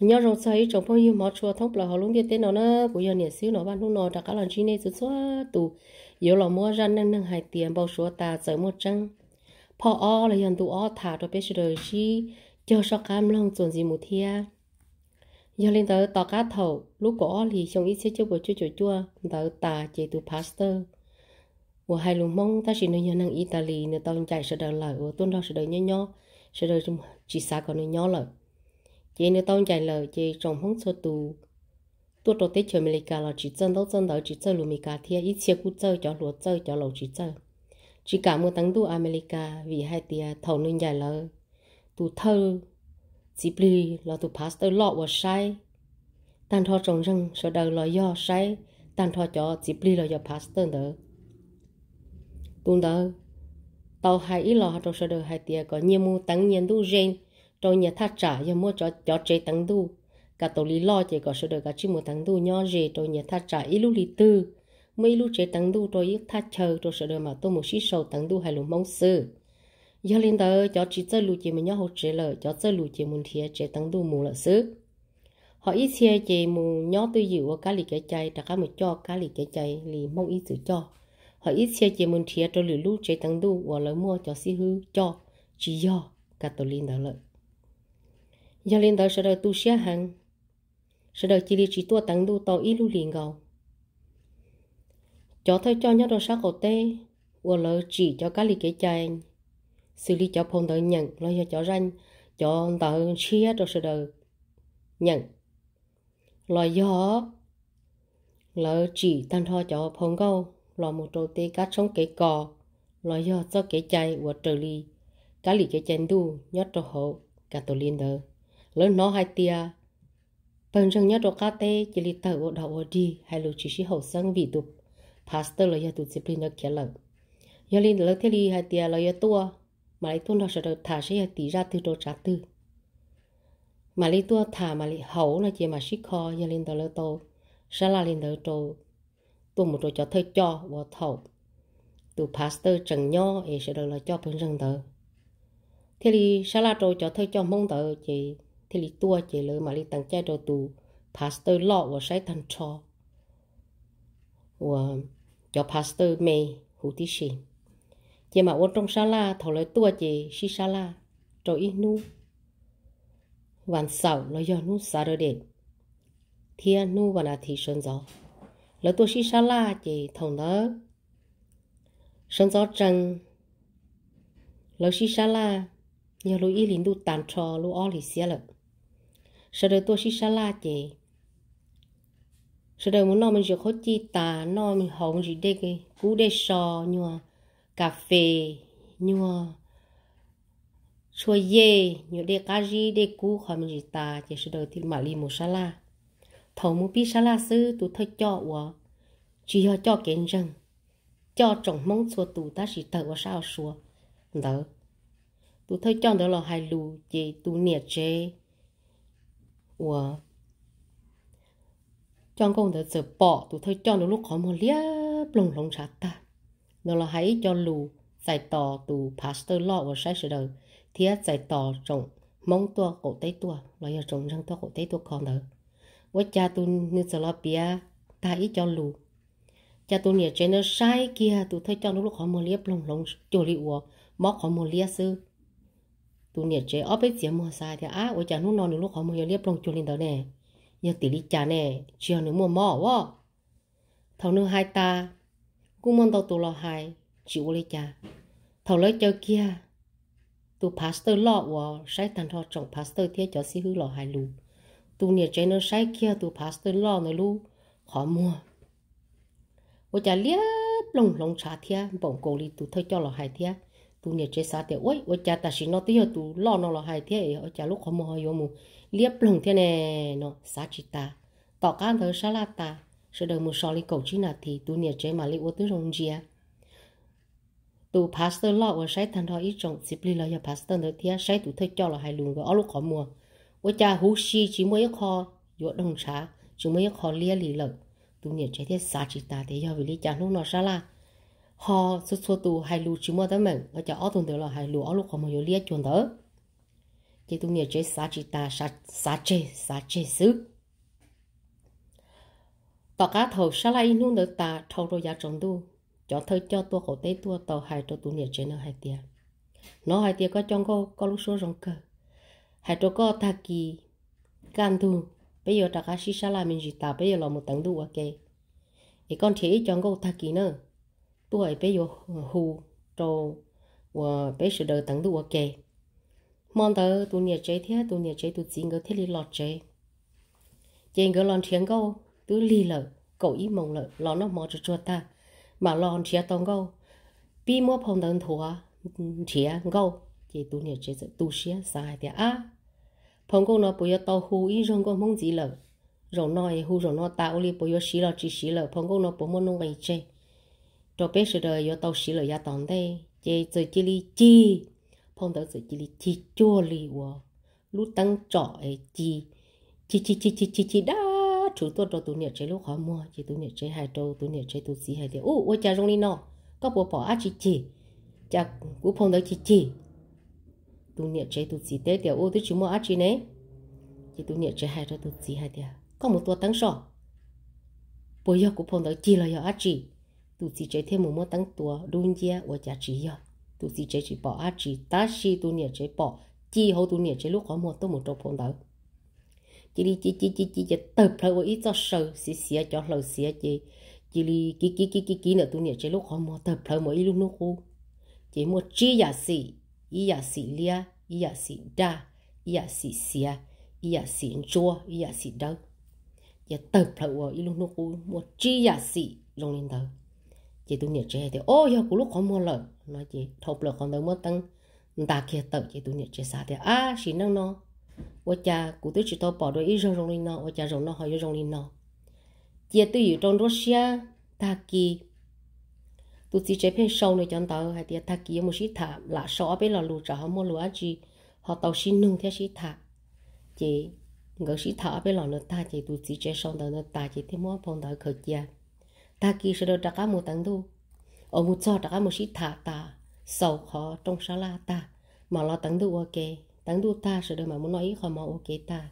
nhớ rồng say trong phong yêu mỏ chùa thông là họ luôn biết tên nó nó của giờ nhẹ xíu nó ban lúc nó đã cả lần chi này xuất tù yếu là mua răn nên nâng hai tiền bao số ta sợ một trăng pho o là hiện tù o thả cho biết đời chi cho sao cam long chuẩn gì một thia giờ lên tới tỏ cá thầu lúc có thì trong ít sẽ cho bộ chua chua chua tới ta chế tụ pastor của hai lùng mong ta chỉ nơi nhà năng Italy nơi tao chạy sợ đời lại ở tuần đó sợ đời nhỏ nhỏ sợ đời chỉ xa còn nơi nhỏ lại chị nếu tao chạy lời chị trong hông sơ tù tôi trò tết chờ mình là chỉ chân đâu chân đâu chỉ chơi lùi mình cả thiệt ít chiếc cũng chơi cho lúa chơi cho lầu chỉ chơi chỉ cả một tháng tu America vì hai tia thầu nên dài lời tu thơ chỉ bì là tu pastor tới lọ và sai tan thọ trồng răng sợ đời lo do sai tan thọ cho chỉ bì là do pastor tới đó tu đó tàu hai ít lo hạt trồng sợ hai tia có nhiều mu tăng nhiên tu gen cho nhà thác trả giờ mua cho cho chế tăng đu cả tổ lý lo chỉ có số đời cả chỉ một tăng đu nhỏ gì cho nhà thác trả ít lúc lý tư mấy lúc chế tăng đu rồi ít thác chờ rồi sự đời mà tôi một sĩ sầu tăng đu hay lúc mong sư giờ lên đó cho chỉ chơi lúc chỉ mình nhớ hỗ trợ lời cho chơi lúc chỉ muốn thiệt chế tăng đu mù là sư họ ít xe chế mù nhỏ tư dịu cái lì cái chay đã cá một cho cái lì cái chay lì mong ít sự cho họ ít xe chế muốn thiệt rồi lũ chế tăng đu và lời mua cho sĩ hư cho chỉ do cả tổ linh đó lợi giờ lên đó sẽ đời tu sửa hàng sẽ đời chỉ đi chỉ tua tăng đu tàu ý lưu liền gầu cho thôi cho nhau đồ sao cổ tê và lỡ chỉ cho cá lì cái chai xử lý cho phong đợi nhận lo cho cho ranh cho tờ chia rồi sẽ đợi nhận lo gió lỡ chỉ tan tho cho phong câu lo một trâu tê cá sống cái cò lo gió cho cái chai của trợ lý cá lì cái chai đu nhất cho hộ cả tổ liên đời lớn nó hai tia phần rừng nhất đồ cá tê chỉ li tờ ở đầu ở đi hay lù chỉ sĩ hậu sang vì tụ pastor là tụ chỉ pin nó kia lợn giờ lì lỡ thế lì hai tia là giờ tua mà lì tua nó sẽ được thả sẽ tỉ ra từ đồ trả từ mà lì tua thả mà lì hậu là chỉ mà sĩ kho giờ lì tờ lỡ tô sẽ là lì tờ tô tụ một đồ cho thơ cho và thầu tụ pastor trần nho ấy sẽ được là cho phần rừng tờ thế thì sẽ là đồ cho thơ cho mong tờ chỉ thì lì tua chỉ lỡ mà lì tăng cha đầu tù pastor lọ và sai thần cho và cho pastor mê hủ tí xin chỉ mà ôn trong sala thầu lời tua chỉ si sala rồi ít nu, nu nu thiên và gió, gió lời lời tua xí xí nhờ y trò nu วันเสาร์เราย้อนนู่ซาเดเดเที่ยนู่วันอาทิตย์เชิญจอแล้วตัวชิชาลาเจทงเนอเชิญจอจังแล้วชิชาลาเนี่ยรู้อีหลินดูตานชอรู้อ้อหลิเสียเลย sau đó tôi xí xá la chị sau đó muốn nó mình sẽ khó chi tà nó mình hỏng gì đây cái cú đây sò nhua cà phê nhua chua dê nhua đây cá gì đây cú khỏi mình gì tà chỉ sau đó thì mà li một xá la thầu muốn biết xá la sư tôi thôi cho quá chỉ họ cho kiến rằng cho trồng mong xua tù ta chỉ thở qua sao xua đó tôi thấy cho đó là hai lù chị tu niệm chế 我 trong công đỡ giờ bỏ tụi thôi cho nó lúc khó mua lia lồng lồng sạt ta nó là hãy cho lù giải tỏ tụ pastor lo và sai sự đời thì giải tỏ rộng mong tua cổ tay tua lo giờ rộng răng tua cổ tay tua còn đỡ với cha tu như giờ lo bia ta ít cho lù cha tu nhiều chuyện nó sai kia tụi thôi cho nó lúc khó mua lia lồng lồng chỗ liệu móc khó mua lia sư tu nhiệt chế ở bên dưới mua sai thì á ôi chả nu non được lúc họ mua liếp lông chuột lên đó nè giờ tỷ lý chả nè chiều nữa mua mỏ vó thầu nữ hai ta cũng muốn tao tu lo hai chịu lấy chả thầu lấy chơi kia tu pastor lo wo sai tan thọ trọng pastor thiết cho xí hư lo hai lu tu nhiệt chế nó sai kia tu pastor lo nó lu khó mua ôi chả liếp lông lông chả thiết bổng cổ đi tu thôi cho lo hai thiết tu nè chế sa tiệt ôi ôi cha ta xin nó tiệt tu lo nó là hai thế ôi cha lúc khó mò hay mù liếp lùng thế nè nó sa chỉ ta tỏ can thở sa la ta sự đời một so li cầu chi nào thì tu nè chế mà li ô tư rong chia tu pastor lo ôi sai thằng đó ít trong xịp li lo ya pastor nữa thế sai tu thấy cho là hai luôn rồi ở lúc khó mò ôi cha hú si chỉ mới khó yo đồng xá chỉ mới khó lia lì lợn tu nè chế thế sa chỉ ta thế do vì lý cha lúc nó sa la họ số số tụ hai lù chỉ mua tới mình ở chợ ở tuần tiểu là hai lù ở lúc còn mới vô liệt chuẩn đó chỉ tùng nhiều chế sa chỉ ta sa sa chế sa chế xứ tọt cá thầu sa lai nu được ta thầu rồi giá trồng đu, cho thơ cho tua khổ tế tua tàu hai cho tùng nhiều chế nó hai tiền, nó hai tiền có trong có có lúc số rồng cơ hai cho có ta kỳ can tu bây giờ ta cá sĩ sa lai mình gì ta bây giờ là một tầng tu ok thì con thế trong có ta kỳ nữa tôi bây giờ hù trò và bé sự đời tận đủ ok mong tớ tôi nhiệt chế thế tôi nhiệt chế tôi chỉ ngỡ thế li lọt chế chế ngỡ lon thiến câu tôi li lợ cậu ý mong lợ lo nó mò cho cho ta mà lon thiến tông câu bi mua phong tấn thua thiến câu tôi tu nhiệt chế tôi xía sai thế à phòng câu nó bây giờ tao hù ý rong câu mong gì lợ rồi nói hù rồi nó tao li bây giờ xí lợ chỉ xí lợ phong câu nó bố muốn nông ngày chế trò bây giờ đời do tàu xí lợi gia tòng đây chế giờ chỉ li chi phong tới giờ chỉ li chi chua li wo lúc tăng trọ ấy chi chi chi chi chi chi chi đó chú tôi cho tụi nhật chế lúc khó mua chỉ tụi nhật chế hai trâu tụi nhật chế tụi xí hai tiêu ô ôi cha rong li nọ có bộ bỏ á chi chi cha cũng phong tới chi chi tụi nhật chế tụi xí tế tiêu ô tôi chú mua á chi này, chỉ tụi nhật chế hai trâu tụi xí hai tiêu có một tua tăng sọ bây giờ cũng phong tới chi là giờ á chi tụi chị chơi thêm một món tăng tua đun gia ở chả chị giờ tụi chị chơi chỉ bỏ á chỉ, ta chị tụi nhẹ chơi bỏ chị hậu tụi nhẹ chơi lúc có một tôi một trâu phong đó chỉ đi chỉ chỉ chỉ chỉ chị tập lại ở ít cho sờ xí xía cho lâu xía chỉ chỉ đi kí kí kí kí kí nữa tụi nhẹ chơi lúc có một tập lại mỗi lúc lúc cô chị một chi giả sĩ y giả sĩ lia y giả sĩ đa y giả sĩ xía y giả sĩ chua y giả sĩ đâu giờ tập lại ở ít lúc lúc cô một chi giả sĩ long lên đầu chị tụi nhiệt trẻ thì ô giờ cũng lúc khó mua lợn nói chị thộp lợn còn đâu mua tăng ta kia tự chị tụi nhiệt trẻ xa thì à chị năng nó ô cha cụ tứ chị tôi bỏ đôi ít rong rong lên nó ô cha rong nó hỏi rong lên nó chị tự ở trong Russia ta kia tụi chị chế phim sâu này chẳng tao hay thì ta kia một sĩ thả là sợ bây là lù trả họ mua lúa chị họ tàu xin nung theo xí thả chị ngỡ xí thả bây là nó ta chị tụi chị chế sâu đó nó ta chị thêm mua phong tao khởi chia ta kỳ sẽ được trả một tặng đu ở một cho trả một sĩ thả ta sầu khó trong sa la ta mà lo tặng đu ok tặng đu ta sẽ được mà muốn nói khó mà ok ta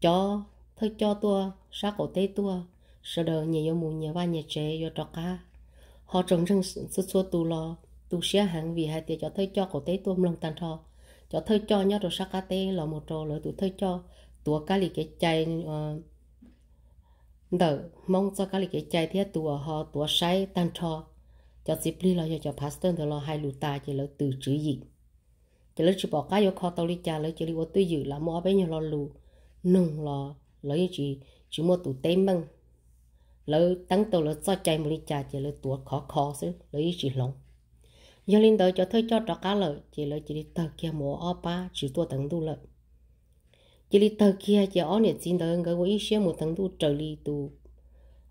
cho thôi cho tua sa cổ tê tua sẽ được nhiều mù nhiều ba nhiều chế nhiều trả họ trồng rừng xuất xuất tu lo tu xia hàng vì hai tiệt cho thấy cho cổ tế tuôm lòng tàn thọ cho thấy cho nhớ rồi sắc cá tê là một trò lỡ tụ thấy cho tua cá li cái chay uh, đỡ mong cho các lịch cái chạy thế tua họ tua say tan cho cho dịp lý lo cho pastor thì lo hai lù ta chỉ lo từ chữ gì chỉ lo chỉ bỏ cá vô kho tàu đi cha lỡ chỉ lý ô tư dự là mua bấy nhiêu lo lù nung lo lỡ chỉ chỉ mua tủ tây măng lỡ tăng tàu lỡ cho chạy một đi cha chỉ lo tua khó khó xứ lỡ chỉ lòng giờ linh đỡ cho thôi cho trọ cá lỡ chỉ lỡ chỉ đi tàu kia mua ó ba chỉ tua tầng đu lợn chỉ li tờ kia chỉ ở nè chín tờ người quỹ xe một thằng tu trở li tu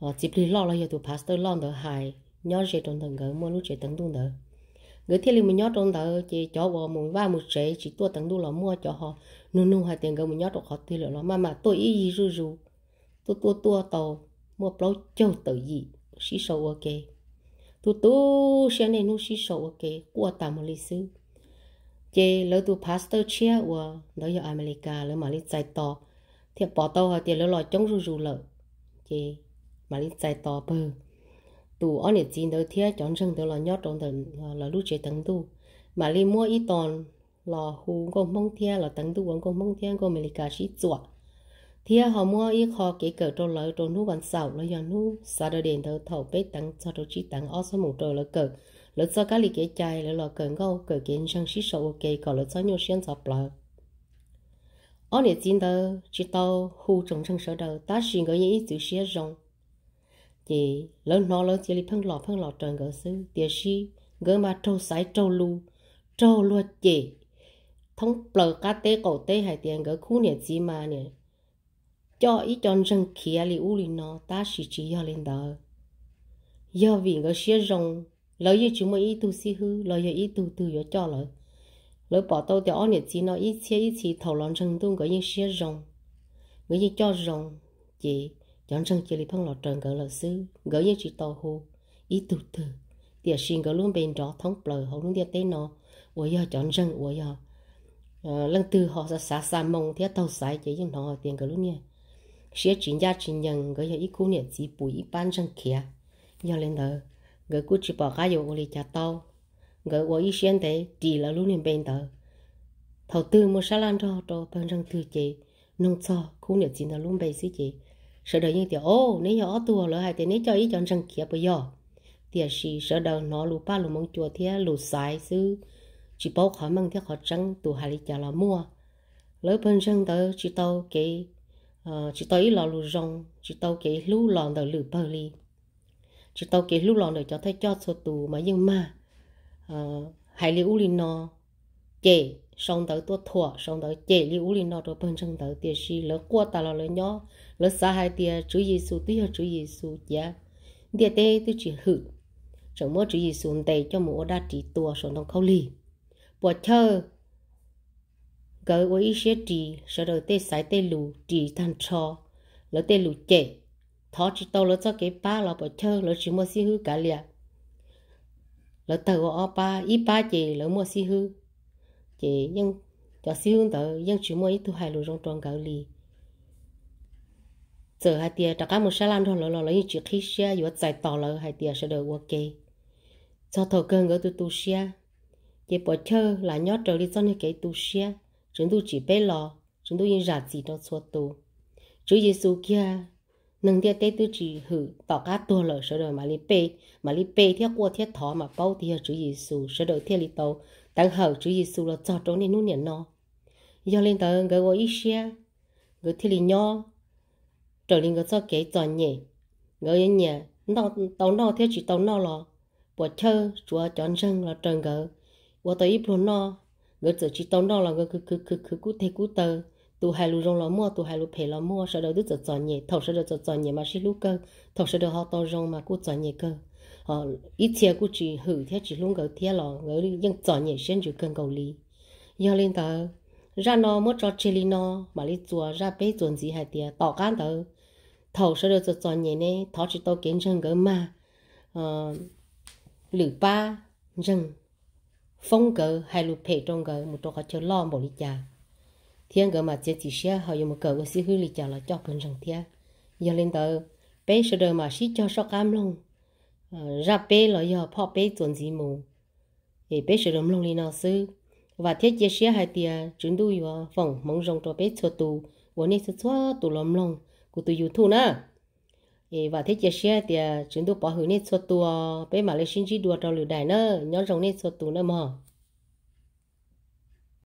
ờ chỉ li lo lo giờ tu pastor lo tờ hài nhớ sẽ trong thằng người mua lúc sẽ thằng tu tờ người thiên liền mình nhớ trong tờ chỉ cho vợ mình va một sẽ chỉ tua thằng tu là mua cho họ nu nu hai tiền người mình nhớ trong họ thì là mà mà tôi ý gì rú rú tôi tua tua tàu mua bao châu tờ gì xí sâu ok tôi tu xe này nu xí sâu ok qua tạm một lịch sử chế lỡ tu pastor chia và nó ở America lỡ mà lý giải to thì bỏ tàu họ thì lỡ lo chống rù rù lỡ chế mà lý giải to bơ, tu ở nè chín đầu thiết chọn rừng đầu là nhót trong thần là lúc chế tăng tu mà lý mua ít tòn lo hú con mông thiết là tăng tu còn con mông thiết con America chỉ chuột thiết họ mua ít kho kỹ cỡ trong lỡ trong lúc còn sầu lỡ giờ lúc sao đầu đèn đầu thầu bế tăng cho đầu chỉ tấn ở số một trời lỡ cỡ lỡ cho cái lịch cái chạy lỡ lỡ cần gấu cờ kiến sang xí sầu ok có lỡ cho nhiều xuyên dọc lỡ ở nè chín đó chỉ tao khu trồng sang sở đầu ta xin gọi những chữ xé rồng thì lỡ nó lỡ chỉ lịch phân lọ phân lọ trần gỡ sư tiệt si gỡ mà trâu sái trâu lu trâu lu chỉ thông bờ cá tê cổ tê hải tiền gỡ khu nè chín mà nè cho ý chọn rừng kia li u li nó ta chỉ chỉ cho lên đó giờ vì gỡ xé rồng lỡ như chúng mới ít tu si hư lỡ như ít tu tu yo cho lỡ lỡ bỏ tao thì ông nhiệt chỉ nó ít xe ít chỉ thầu lòng chân tu gọi như xe rồng gọi như cho rồng chỉ chọn chân chỉ lý phong lọt trần gọi là sư gọi như chị tàu hồ ít tu tu tiệt xin gọi luôn bên đó thống bờ họ luôn tiệt tên nó ủa giờ chọn chân ủa giờ ờ, lần từ họ sẽ xả xa mông thì tàu sai chỉ nhưng nó tiền gọi luôn nha xe chính gia chính nhân gọi như ít cô nhiệt chỉ bùi ít ban chân kia giờ lên đời người cú chỉ bỏ cá dầu ô lì chả tàu người ô ý xuyên thế chỉ là lúc niệm bên tờ thầu tư mua sá lan cho cho bên răng tư chị nông cho khu niệm chỉ là lúc bên xí chị sợ đời như tiểu ô nếu nhỏ tuổi rồi hay thế nếu cho ý chọn răng kia bây giờ thì chỉ sợ đời nó lù ba lù mong chùa thế lù sai xứ chỉ bảo khỏi mang theo khó trắng tù hà lì chả là mua lỡ bên răng tờ chỉ tàu cái ờ, chỉ tàu ý lò lù rong chỉ tàu cái lù lòn đó lù bờ li chỉ tao cái lúc lọ lời cho thấy cho số tù mà nhưng mà ờ, hải lý u linh nó chê xong tới tôi thua xong tới chê lý u linh nó rồi bên trong tới tiền si lỡ qua ta lọ lời nhỏ lỡ xa hai tiền chữ gì su tuy chữ gì su chả tiền tê tôi chỉ hử chẳng mua chữ gì xuống tê cho mua đa chỉ tua xong tao khâu lì bỏ chơi gỡ với ít sẽ trì sau đó tê sải tê lù trì thằng cho lỡ tê lù chê thọ chỉ tao lỡ cho cái ba lỡ bỏ chơi lỡ chỉ mua xí hư cả liền lỡ tàu ở ba ít ba chị lỡ mua xí hư chị nhưng cho xí hư tờ nhưng chỉ mua ít thu hai lối trong tròn cả lì giờ hai tia tất cả một sáu lần thôi lỡ lỡ lỡ chỉ khi xe vừa chạy tàu lỡ hai tia sẽ được ok cho thầu cơn gỡ tôi tu xe chị bỏ chơi là nhót trở đi cho nên cái tu xe chúng tôi chỉ bé lo, chúng tôi yên rạt gì trong suốt tu Chúa Giêsu kia nâng tia tê tu chỉ hử tỏ cá tua lở sơ đời mà li bê mà li bê theo qua theo thọ mà bao theo chữ Giêsu sơ đời theo li tàu tăng hậu chữ Giêsu là cho trốn nên nuốt nhận nó do lên tờ người gọi ít xe người theo li nho trở lên người cho kế cho nhẹ người yên nhẹ nó tàu nó theo chỉ tàu nó lo bỏ chơ chúa chọn răng là trần gỡ qua tới ít nó người chỉ tàu nó là người cứ cứ cứ cứ cứ thế cứ tờ tụ hai lú rong lo mua tụ hai lú phê lo mua sau đó đứa chợ chọn nhẹ thầu sau đó chợ chọn nhẹ mà xí lú cơ thầu sau đó họ to rong mà cũng chọn nhẹ cơ họ ít chia cũng chỉ hử thế chỉ luôn cái thế lo, ngỡ nhưng chọn nhẹ xuyên chữ cần cầu lý do lên tờ ra nó mất cho chê lý nó mà lý chùa ra bế chuẩn gì hai tia tỏ can tờ thầu sau đó chợ chọn nhẹ này thầu chỉ to kiến chân cái mà lử ba rừng phong cờ hai lú phê trong cờ một chỗ họ chơi lo một lý cha thiên gỡ mà chết chỉ xe họ dùng một cờ của sĩ hư lì chào là cho cần rằng thiên giờ lên tờ bé sơ đờ mà sĩ cho sọ cam luôn ờ, ra bé là giờ phò bé chuẩn gì mù thì bé sơ đầm luôn lì nào sư và thiết chia sẻ hai tia chúng tôi vào phòng mong rong cho bé cho tù vốn nên sơ xuất tù lầm lòng của tù youtube thu nè và thế chia sẻ thì chúng tôi bỏ hữu nên cho tù bé mà lấy sinh chỉ đùa trò lửa đài nữa nhóm rong nên cho tù nữa mà